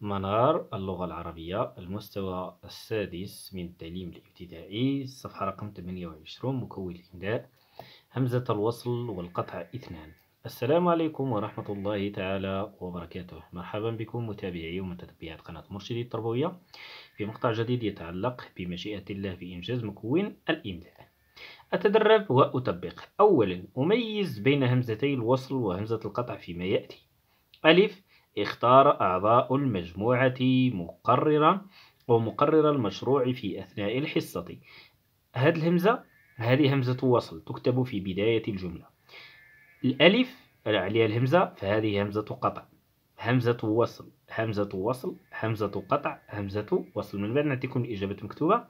منار اللغة العربية المستوى السادس من التعليم الابتدائي الصفحة رقم 28 مكون الإنداء همزة الوصل والقطع اثنان السلام عليكم ورحمة الله تعالى وبركاته مرحبا بكم متابعي ومتتبعات قناة مرشدي التربوية في مقطع جديد يتعلق بمشيئة الله في إنجاز مكون الإنداء أتدرب وأطبق أولا أميز بين همزتي الوصل وهمزة القطع فيما يأتي ألف اختار أعضاء المجموعة مقررا أو مقرر المشروع في أثناء الحصة هذه الهمزة هذه همزة وصل تكتب في بداية الجملة الألف عليها الهمزة فهذه همزة قطع همزة وصل همزة وصل همزة قطع همزة وصل من بعد نعطيكم الإجابة مكتوبة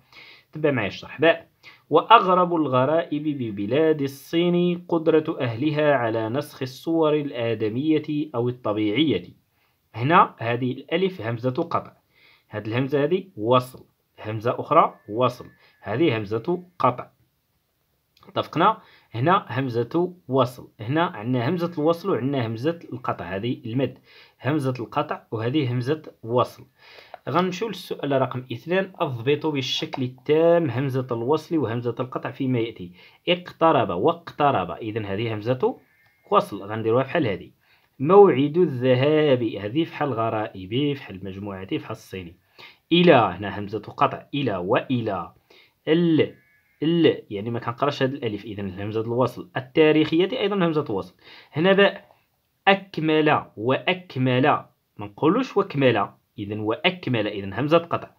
تبع معي الشرح باء وأغرب الغرائب ببلاد الصين قدرة أهلها على نسخ الصور الآدمية أو الطبيعية هنا هذه الالف همزه قطع هذه الهمزه هذه وصل همزه اخرى وصل هذه همزه قطع اتفقنا هنا همزه وصل هنا عندنا همزه الوصل وعندنا همزه القطع هذه المد همزه القطع وهذه همزه وصل غنمشيو للسؤال رقم اثنان اضبط بالشكل التام همزه الوصل وهمزه القطع فيما ياتي اقترب واقترب اذا هذه همزه وصل غنديروها بحال هذه موعد الذهاب هذه فحال غرائبي فحال مجموعتي فحال الصيني الى هنا همزه قطع الى والى ال ال يعني ما كنقراش هذا الالف اذا همزه الوصل التاريخيه ايضا همزه الوصل هنا باء اكمل واكمل ما نقولوش وكمل اذا واكمل اذا همزه قطع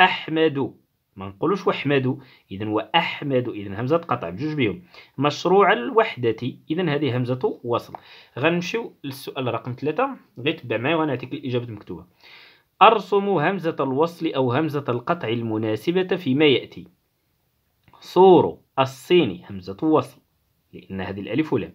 احمد ما نقولوش وحمد اذا واحمد اذا همزه قطع بجوج بهم مشروع الوحده اذا هذه همزه وصل غنمشيو للسؤال رقم ثلاثة غيتبع معايا وغنعطيك الاجابه مكتوبه ارسم همزه الوصل او همزه القطع المناسبه فيما ياتي صور الصيني همزه وصل لان هذه الالف ولام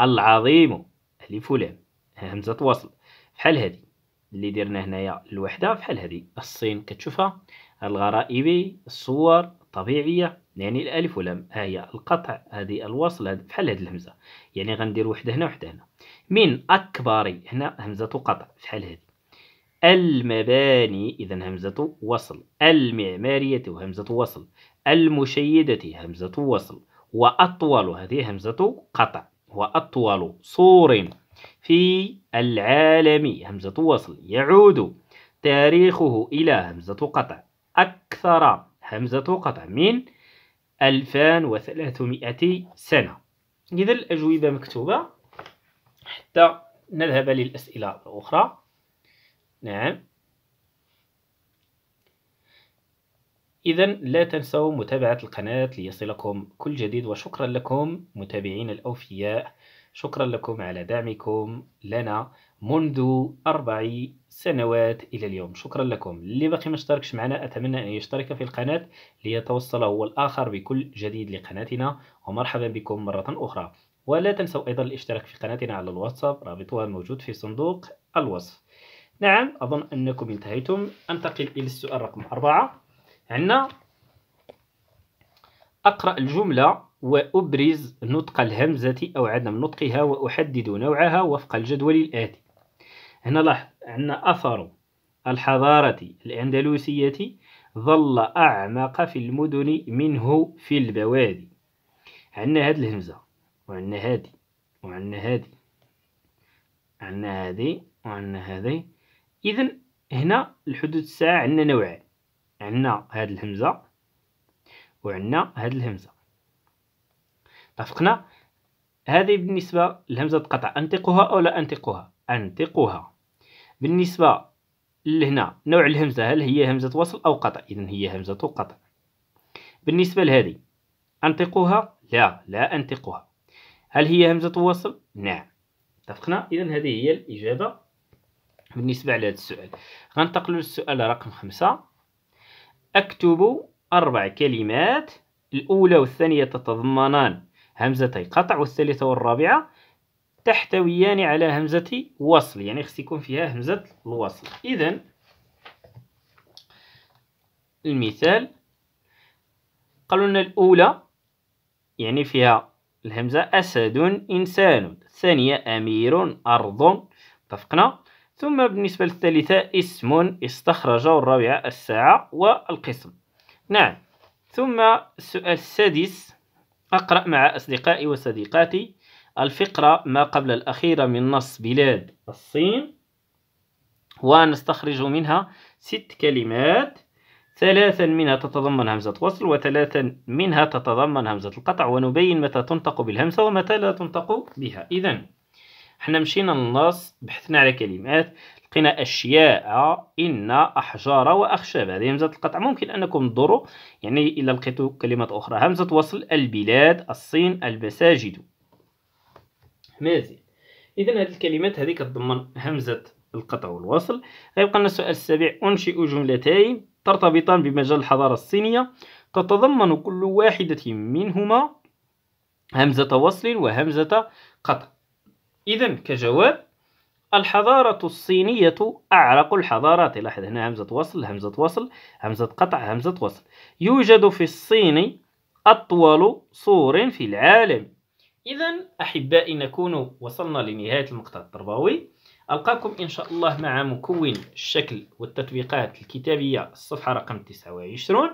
العظيم الف ولام همزه وصل بحال هذه اللي درنا هنايا الوحده بحال هذه الصين كتشوفها الغرائبي الصور الطبيعيه يعني الالف واللام ها هي القطع هذه الوصل بحال هذه الهمزه يعني غندير وحده هنا وحده هنا من اكبر هنا همزه قطع بحال هذه المباني اذا همزه وصل المعماريه همزه وصل المشيده همزه وصل واطول هذه همزه قطع واطول صور في العالم همزة وصل يعود تاريخه إلى همزة قطع أكثر همزة قطع من 2300 سنة إذا الأجوبة مكتوبة حتى نذهب للأسئلة الأخرى نعم إذا لا تنسوا متابعة القناة ليصلكم كل جديد وشكرا لكم متابعين الأوفياء شكرا لكم على دعمكم لنا منذ أربع سنوات إلى اليوم شكرا لكم اللي باقي ما اشتركش معنا أتمنى أن يشترك في القناة ليتوصل هو الآخر بكل جديد لقناتنا ومرحبا بكم مرة أخرى ولا تنسوا أيضا الاشتراك في قناتنا على الواتساب رابطها موجود في صندوق الوصف نعم أظن أنكم انتهيتم أنتقل إلى السؤال رقم أربعة عندنا أقرأ الجملة وأبرز نطق الهمزة أو عدم نطقها وأحدد نوعها وفق الجدول الآتي هنا لاحظ عندنا أثر الحضارة الأندلسية ظل أعمق في المدن منه في البوادي عندنا هاد الهمزة وعندنا هادي وعندنا هادي عندنا هادي وعندنا هادي إذا هنا الحدود الساعة عندنا نوعان عندنا هاد الهمزة وعندنا هاد الهمزة اتفقنا هذه بالنسبة لهمزة القطع أنطقها أو لا أنطقها أنطقها بالنسبة لهنا نوع الهمزة هل هي همزة وصل أو قطع إذن هي همزة قطع بالنسبة لهذه أنطقها لا لا أنطقها هل هي همزة وصل نعم اتفقنا إذا هذه هي الإجابة بالنسبة لهذا السؤال غنتقلوا للسؤال رقم خمسة أكتب أربع كلمات الأولى والثانية تتضمنان همزتي قطع والثالثة والرابعة تحتويان على همزة وصل يعني خص يكون فيها همزة الوصل إذا المثال قالوا لنا الأولى يعني فيها الهمزة أسد إنسان الثانية أمير أرض اتفقنا ثم بالنسبة للثالثة اسم استخرج والرابعة الساعة والقسم نعم ثم السؤال السادس أقرأ مع أصدقائي وصديقاتي الفقرة ما قبل الأخيرة من نص بلاد الصين ونستخرج منها ست كلمات ثلاثا منها تتضمن همزة وصل وثلاثا منها تتضمن همزة القطع ونبين متى تنطق بالهمزة ومتى لا تنطق بها إذا احنا مشينا للنص بحثنا على كلمات لقينا أشياء إن أحجار وأخشاب هذه همزة القطع ممكن أنكم تضروا يعني إلا لقيتوا كلمات أخرى همزة وصل البلاد الصين المساجد مازال إذا هذه الكلمات هذه كتضمن همزة القطع والوصل غيبقى لنا السؤال السابع أنشئ جملتين ترتبطان بمجال الحضارة الصينية تتضمن كل واحدة منهما همزة وصل وهمزة قطع إذا كجواب الحضارة الصينية أعرق الحضارات لاحظ هنا همزة وصل همزة وصل همزة قطع همزة وصل يوجد في الصين أطول سور في العالم إذا أحبائي نكون وصلنا لنهاية المقطع التربوي ألقاكم إن شاء الله مع مكون الشكل والتطبيقات الكتابية الصفحة رقم 29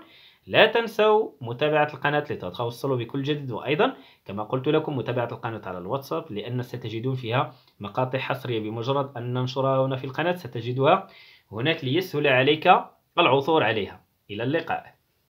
لا تنسوا متابعة القناة لتتوصلوا بكل جديد وأيضا كما قلت لكم متابعة القناة على الواتساب لأن ستجدون فيها مقاطع حصرية بمجرد أن ننشرها هنا في القناة ستجدها هناك ليسهل عليك العثور عليها إلى اللقاء